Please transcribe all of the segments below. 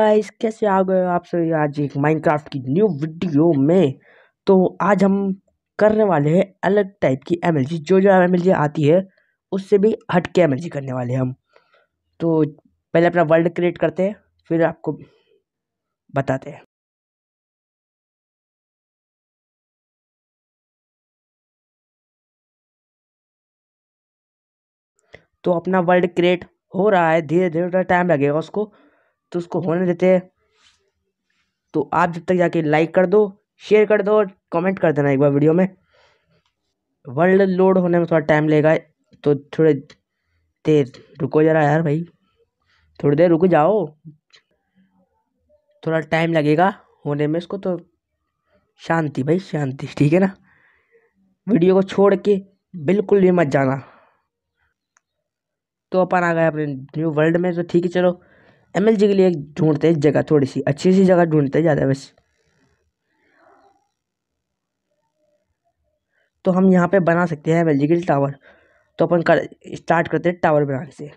guys कैसे आ गए आप सभी आज एक माइनक्राफ्ट की न्यू वीडियो में तो आज हम करने वाले हैं अलग टाइप की एम जो जो एम आती है उससे भी हट के एम करने वाले हैं हम तो पहले अपना वर्ल्ड क्रिएट करते हैं फिर आपको बताते हैं तो अपना वर्ल्ड क्रिएट हो रहा है धीरे धीरे टाइम लगेगा उसको तो उसको होने देते हैं तो आप जब तक जाके लाइक कर दो शेयर कर दो और कमेंट कर देना एक बार वीडियो में वर्ल्ड लोड होने में थोड़ा टाइम लेगा तो थोड़े देर रुको जरा यार भाई थोड़ी देर रुक जाओ थोड़ा टाइम लगेगा होने में इसको तो शांति भाई शांति ठीक है ना वीडियो को छोड़ के बिल्कुल भी मत जाना तो अपन आ गए अपने न्यू वर्ल्ड में तो ठीक है चलो एम के लिए ढूंढते हैं जगह थोड़ी सी अच्छी सी जगह ढूंढते ज़्यादा बस तो हम यहाँ पे बना सकते हैं एम के लिए टावर तो अपन कर स्टार्ट करते हैं टावर बनाने से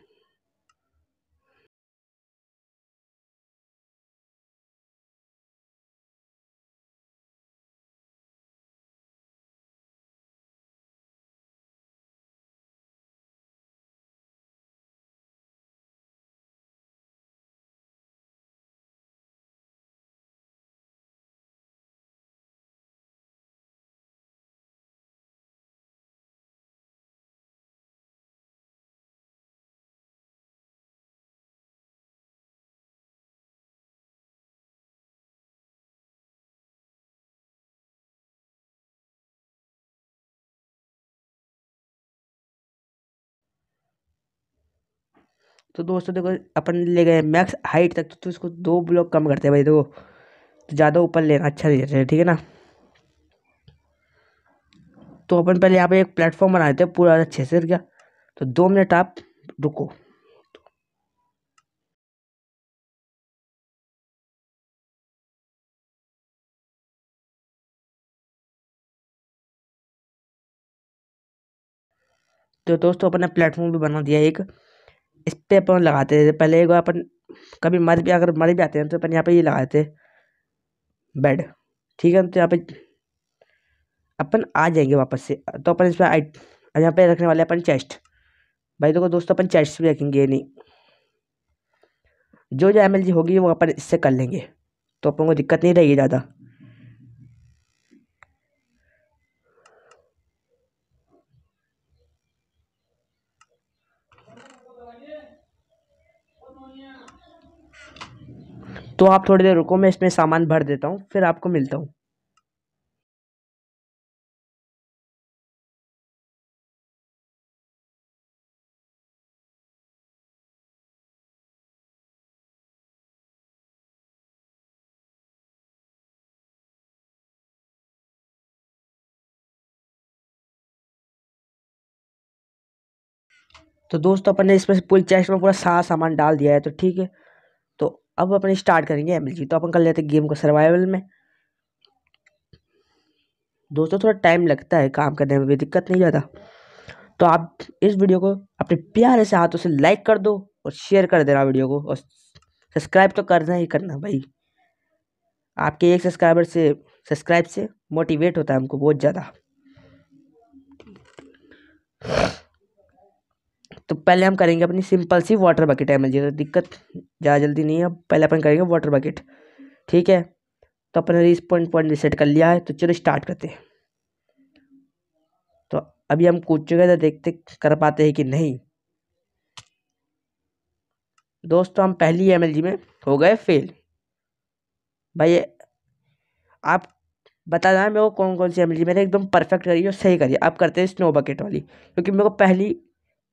तो दोस्तों देखो अपन ले गए मैक्स हाइट तक तो इसको दो ब्लॉक कम करते हैं भाई देखो तो ज़्यादा ऊपर लेना अच्छा नहीं रहता ठीक है ना तो अपन पहले यहाँ पे एक प्लेटफॉर्म बना देते हैं पूरा अच्छे से क्या तो दो मिनट आप रुको तो दोस्तों अपने प्लेटफॉर्म भी बना दिया एक इस पर अपन लगाते थे पहले एक बार अपन कभी मर भी अगर मर भी आते हैं तो अपन यहाँ पे ये लगाते थे बेड ठीक है तो यहाँ पे अपन आ जाएंगे वापस से तो अपन इस पर आइट यहाँ पे रखने वाले अपन चेस्ट भाई देखो दोस्तों अपन चेस्ट भी रखेंगे नहीं जो जो एम होगी वो अपन इससे कर लेंगे तो अपन को दिक्कत नहीं रहेगी ज़्यादा तो आप थोड़ी देर रुको मैं इसमें सामान भर देता हूँ फिर आपको मिलता हूँ तो दोस्तों अपन ने इसमें पूरी चेस्ट में पूरा सारा सामान डाल दिया है तो ठीक है अब अपन स्टार्ट करेंगे जी तो अपन कर लेते हैं गेम को सर्वाइवल में दोस्तों थोड़ा टाइम लगता है काम करने में भी दिक्कत नहीं ज़्यादा तो आप इस वीडियो को अपने प्यारे से हाथों से लाइक कर दो और शेयर कर देना वीडियो को और सब्सक्राइब तो करना ही करना भाई आपके एक सब्सक्राइबर से सब्सक्राइब से मोटिवेट होता है हमको बहुत ज़्यादा पहले हम करेंगे अपनी सिंपल सी वाटर बकेट है मुझे तो दिक्कत ज़्यादा जल्दी नहीं है पहले अपन करेंगे वाटर बकेट ठीक है तो अपने इस पॉइंट पॉइंट रिसेट कर लिया है तो चलो स्टार्ट करते हैं तो अभी हम कूद चुके थे देखते कर पाते हैं कि नहीं दोस्तों हम पहली एम में हो गए फेल भाई आप बता दें मेरे को कौन कौन सी एम मेरे एकदम परफेक्ट करिए और सही करिए आप करते हैं स्नो बकेट वाली क्योंकि मेरे को पहली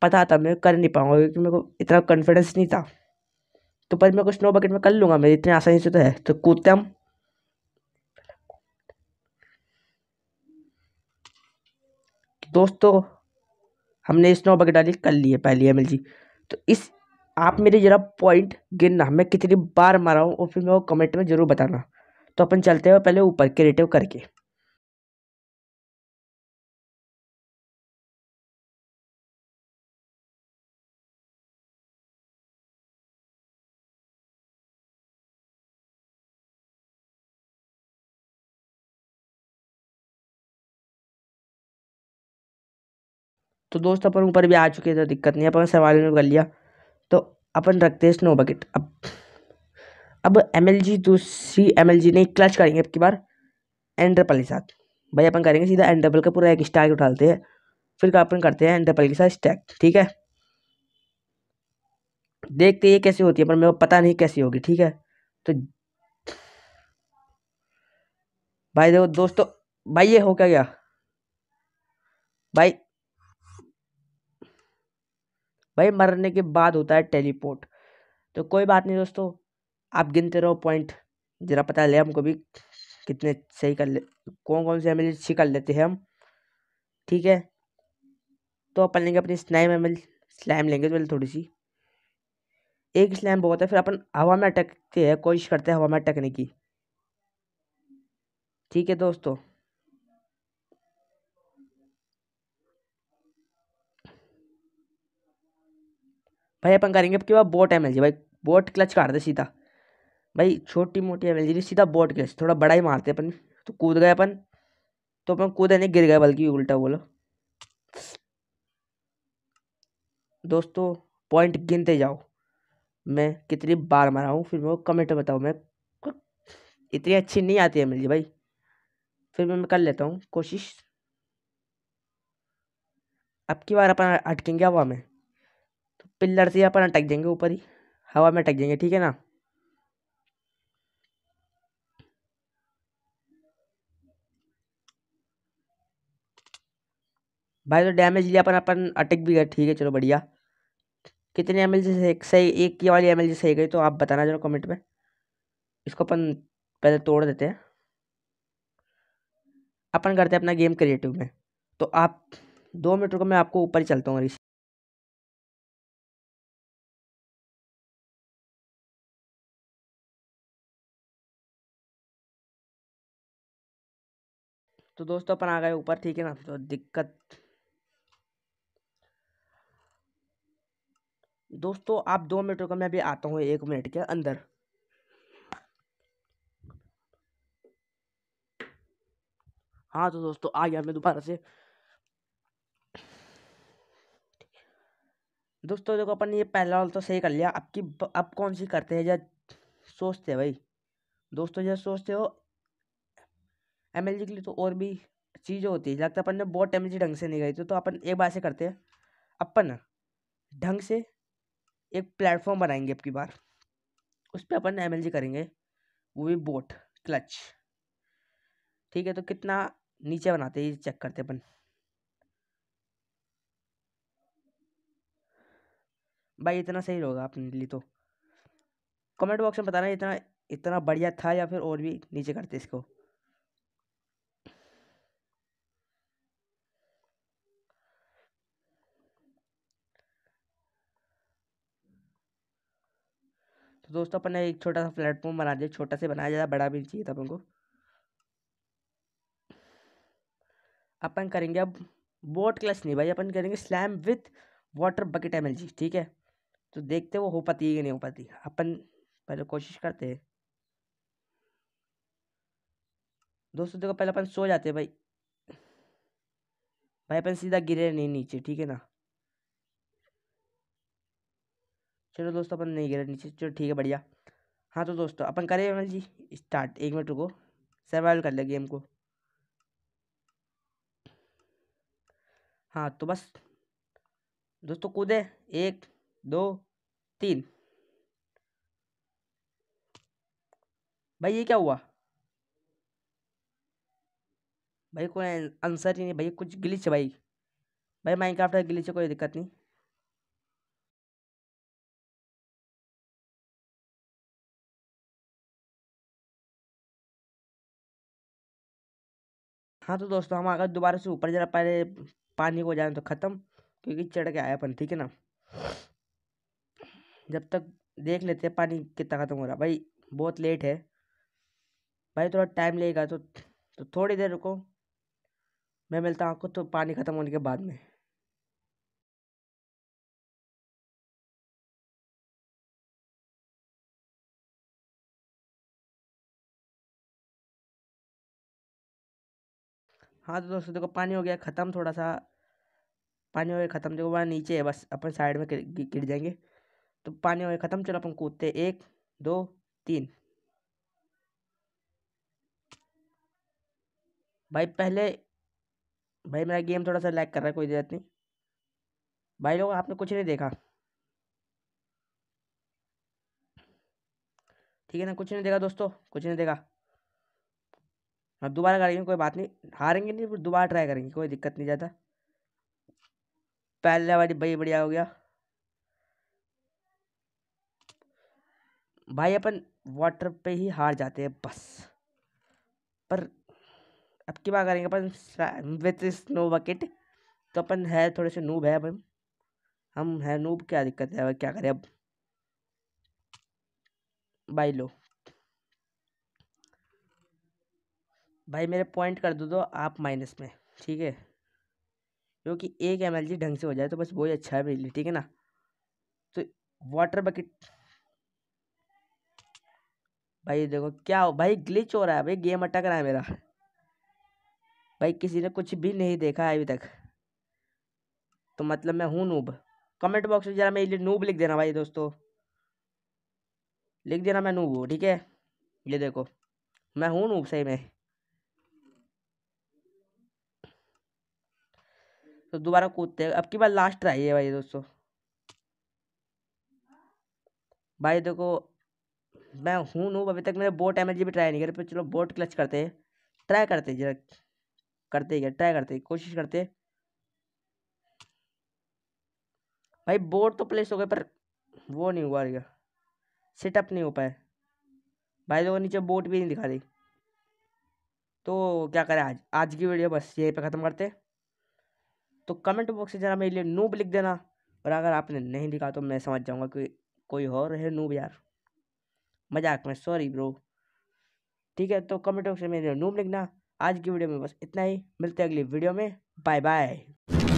पता था मैं कर नहीं पाऊँगा क्योंकि मेरे को इतना कॉन्फिडेंस नहीं था तो पर मैं को स्नो बकेट में कर लूँगा मेरे इतनी आसानी से तो है तो कूदते हम दोस्तों हमने स्नो बकेट डाली कर ली है पहली एम एल जी तो इस आप मेरे जरा पॉइंट गिनना मैं कितनी बार मारा हूँ और फिर मेरे को कमेंट में ज़रूर बताना तो अपन चलते हैं पहले ऊपर क्रिएटिव करके तो दोस्त अपन ऊपर भी आ चुके तो दिक्कत नहीं अपन सवाल में कर लिया तो अपन रखते हैं स्नो बकेट अब अब एम एल जी दूसरी एम एल जी नहीं क्लच करेंगे अब की बार एंड्रपल के साथ भाई अपन करेंगे सीधा एंड्रपल का पूरा एक स्टैक उठाते हैं फिर अपन करते हैं एंड्रपल के साथ स्टैक ठीक है देखते ये कैसे होती है पर मेरे को पता नहीं कैसी होगी ठीक है तो भाई देखो दोस्तों भाई ये हो क्या गया भाई भाई मरने के बाद होता है टेलीपोर्ट तो कोई बात नहीं दोस्तों आप गिनते रहो पॉइंट ज़रा पता ले हमको भी कितने सही कर ले कौन कौन से एम e अच्छी कर लेते हैं हम ठीक है तो अपन लेंगे अपनी स्नैम एम स्लैम लेंगे तो पहले थोड़ी सी एक स्लैम बहुत है फिर अपन हवा में अटकते हैं कोशिश करते हैं हवा में अटकने की ठीक है दोस्तों भाई अपन करेंगे अब के बोट एम भाई बोट क्लच काट दे सीधा भाई छोटी मोटी एम एल सीधा बोट क्लच थोड़ा बड़ा ही मारते अपन तो कूद गए अपन तो अपन कूदे नहीं गिर गए बल्कि उल्टा बोलो दोस्तों पॉइंट गिनते जाओ मैं कितनी बार मारा हूँ फिर मेरे को कमेंट बताऊँ बताओ मैं इतनी अच्छी नहीं आती एल जी भाई फिर मैं कर लेता हूँ कोशिश अब की बार अपन अटकेंगे हवा में पिल्लर से अपन अटक जाएंगे ऊपर ही हवा में अटक जाएंगे ठीक है ना भाई तो डैमेज लिया अपन अपन अटक भी गए ठीक है चलो बढ़िया कितने एम एल से सही एक की वाली एम एल सही गई तो आप बताना जरा कमेंट में इसको अपन पहले तोड़ देते हैं अपन करते हैं अपना गेम क्रिएटिव में तो आप दो मिनट रुको मैं आपको ऊपर ही चलता हूँ तो दोस्तों अपन आ गए ऊपर ठीक है ना तो दिक्कत दोस्तों आप दो मिनट रुको मैं अभी आता हूँ एक मिनट के अंदर हाँ तो दोस्तों आ गया मैं दोबारा से दोस्तों देखो अपन ये पहला वाला तो सही कर लिया अब की अब कौन सी करते हैं या सोचते हैं भाई दोस्तों यह सोचते हो एम एल जी के लिए तो और भी चीज़ें होती है लगता अपन ने बहुत एम ढंग से नहीं गई थी तो अपन एक बार से करते हैं अपन ढंग से एक प्लेटफॉर्म बनाएंगे अब की बार उस पर अपन एम एल जी करेंगे वो भी बोट क्लच ठीक है तो कितना नीचे बनाते हैं ये चेक करते अपन भाई इतना सही होगा अपने लिए तो कमेंट बॉक्स में बताना इतना इतना बढ़िया था या फिर और भी नीचे करते इसको तो दोस्तों अपन ने एक छोटा सा प्लेटफॉर्म बना दिया छोटा से बनाया ज़्यादा बड़ा भी चाहिए था अपन को अपन करेंगे अब बोट क्लच नहीं भाई अपन करेंगे slam with water bucket M ठीक है तो देखते वो हो पाती है कि नहीं हो पाती अपन पहले कोशिश करते हैं दोस्तों देखो पहले अपन सो जाते हैं भाई भाई अपन सीधा गिरे नहीं नीचे ठीक है ना चलो दोस्तों अपन नहीं गिरा नीचे चलो ठीक है बढ़िया हाँ तो दोस्तों अपन करें एम जी स्टार्ट एक मिनट रुको सर्वाइवल कर ले गेम को हाँ तो बस दोस्तों कूदे एक दो तीन भाई ये क्या हुआ भाई कोई आंसर ही नहीं भाई कुछ गिलिच है भाई भाई माइनक्राफ्ट का गिलिच है कोई दिक्कत नहीं हाँ तो दोस्तों हम अगर दोबारा से ऊपर जरा पहले पानी को जाए तो ख़त्म क्योंकि चढ़ के आए अपन ठीक है ना जब तक देख लेते हैं पानी कितना ख़त्म हो रहा भाई बहुत लेट है भाई थोड़ा टाइम लेगा तो तो थोड़ी देर रुको मैं मिलता हूँ आपको तो पानी ख़त्म होने के बाद में हाँ तो दोस्तों देखो पानी हो गया ख़त्म थोड़ा सा पानी हो गया ख़त्म देखो वहाँ नीचे है बस अपन साइड में गिर जाएंगे तो पानी हो गया ख़त्म चलो अपन कूदते एक दो तीन भाई पहले भाई मेरा गेम थोड़ा सा लैग कर रहा है कोई दिक्कत नहीं भाई लोग आपने कुछ नहीं देखा ठीक है ना कुछ नहीं देखा दोस्तों कुछ नहीं देखा हाँ दोबारा करेंगे कोई बात नहीं हारेंगे नहीं फिर दोबारा ट्राई करेंगे कोई दिक्कत नहीं जाता पहले वाली बड़ी बढ़िया हो गया भाई अपन वाटर पे ही हार जाते हैं बस पर अब की बात करेंगे अपन विथ स्नो बकेट तो अपन है थोड़े से नूब है अपन हम है नूब क्या दिक्कत है क्या करें अब भाई लो भाई मेरे पॉइंट कर दो तो आप माइनस में ठीक है क्योंकि एक एम ढंग से हो जाए तो बस वही अच्छा है मेरे लिए ठीक है ना तो वाटर बकेट भाई देखो क्या हो भाई ग्लिच हो रहा है भाई गेम अटक रहा है मेरा भाई किसी ने कुछ भी नहीं देखा है अभी तक तो मतलब मैं हूँ नूब कमेंट बॉक्स में जरा मेरे लिए नूब लिख देना भाई दोस्तों लिख देना मैं नूब हूँ ठीक है ये देखो मैं हूँ नूब सही में तो दोबारा कूदते हैं अब की बार लास्ट ट्राई है भाई दोस्तों भाई देखो मैं हूँ नूब अभी तक मैंने बोट एम भी ट्राई नहीं करे पर चलो बोट क्लच करते हैं ट्राई करते जरा करते ही ट्राई करते कोशिश करते भाई बोर्ड तो प्लेस हो गए पर वो नहीं हुआ क्या सेटअप नहीं हो पाए भाई लोगों नीचे बोट भी नहीं दिखा रही तो क्या करें आज आज की वीडियो बस यहीं पे ख़त्म करते तो कमेंट बॉक्स में जरा मेरे लिए नूब लिख देना और अगर आपने नहीं लिखा तो मैं समझ जाऊँगा कि कोई और है नूब यार मजाक में सॉरी ब्रो ठीक है तो कमेंट बॉक्स में मेरे लिए नूब लिखना आज की वीडियो में बस इतना ही मिलते हैं अगली वीडियो में बाय बाय